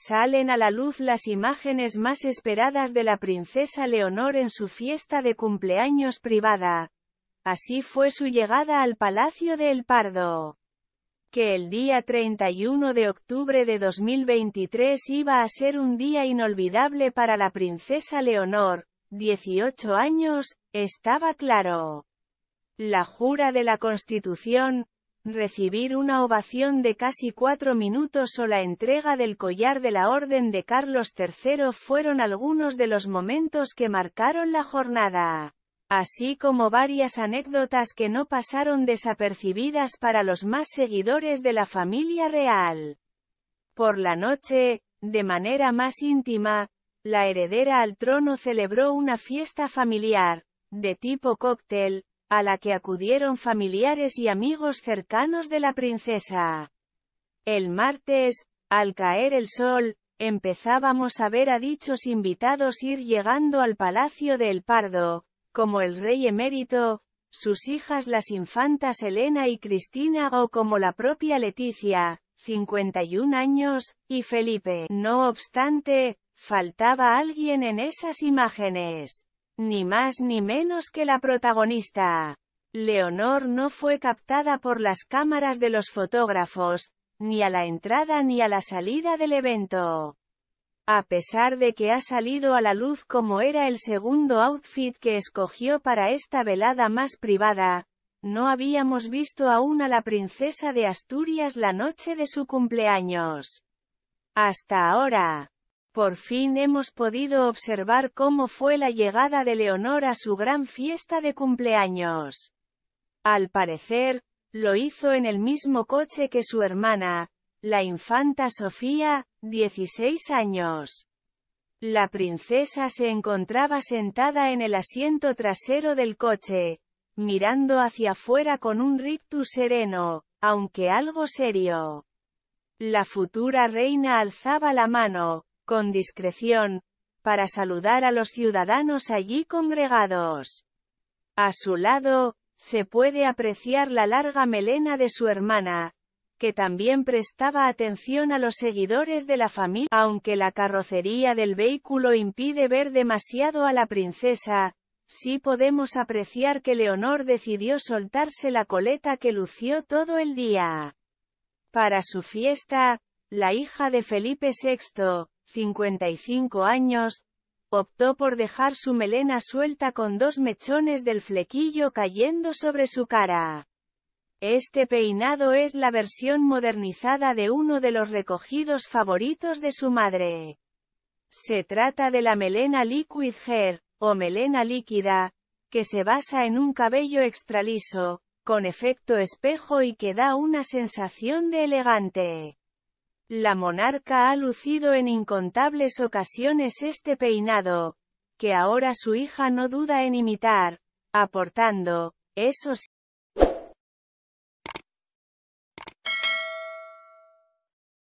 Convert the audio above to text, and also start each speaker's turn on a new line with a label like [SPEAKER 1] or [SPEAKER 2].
[SPEAKER 1] Salen a la luz las imágenes más esperadas de la princesa Leonor en su fiesta de cumpleaños privada. Así fue su llegada al Palacio de El Pardo. Que el día 31 de octubre de 2023 iba a ser un día inolvidable para la princesa Leonor, 18 años, estaba claro. La jura de la Constitución, recibir una ovación de casi cuatro minutos o la entrega del collar de la Orden de Carlos III fueron algunos de los momentos que marcaron la jornada, así como varias anécdotas que no pasaron desapercibidas para los más seguidores de la familia real. Por la noche, de manera más íntima, la heredera al trono celebró una fiesta familiar, de tipo cóctel, a la que acudieron familiares y amigos cercanos de la princesa. El martes, al caer el sol, empezábamos a ver a dichos invitados ir llegando al Palacio del Pardo, como el rey emérito, sus hijas las infantas Elena y Cristina o como la propia Leticia, 51 años, y Felipe. No obstante, faltaba alguien en esas imágenes. Ni más ni menos que la protagonista. Leonor no fue captada por las cámaras de los fotógrafos, ni a la entrada ni a la salida del evento. A pesar de que ha salido a la luz como era el segundo outfit que escogió para esta velada más privada, no habíamos visto aún a la princesa de Asturias la noche de su cumpleaños. Hasta ahora, por fin hemos podido observar cómo fue la llegada de Leonor a su gran fiesta de cumpleaños. Al parecer, lo hizo en el mismo coche que su hermana, la infanta Sofía, 16 años. La princesa se encontraba sentada en el asiento trasero del coche, mirando hacia afuera con un rictus sereno, aunque algo serio. La futura reina alzaba la mano, con discreción, para saludar a los ciudadanos allí congregados. A su lado, se puede apreciar la larga melena de su hermana, que también prestaba atención a los seguidores de la familia, aunque la carrocería del vehículo impide ver demasiado a la princesa, sí podemos apreciar que Leonor decidió soltarse la coleta que lució todo el día. Para su fiesta, la hija de Felipe VI, 55 años, optó por dejar su melena suelta con dos mechones del flequillo cayendo sobre su cara. Este peinado es la versión modernizada de uno de los recogidos favoritos de su madre. Se trata de la melena liquid hair, o melena líquida, que se basa en un cabello extraliso, con efecto espejo y que da una sensación de elegante. La monarca ha lucido en incontables ocasiones este peinado, que ahora su hija no duda en imitar, aportando, eso sí,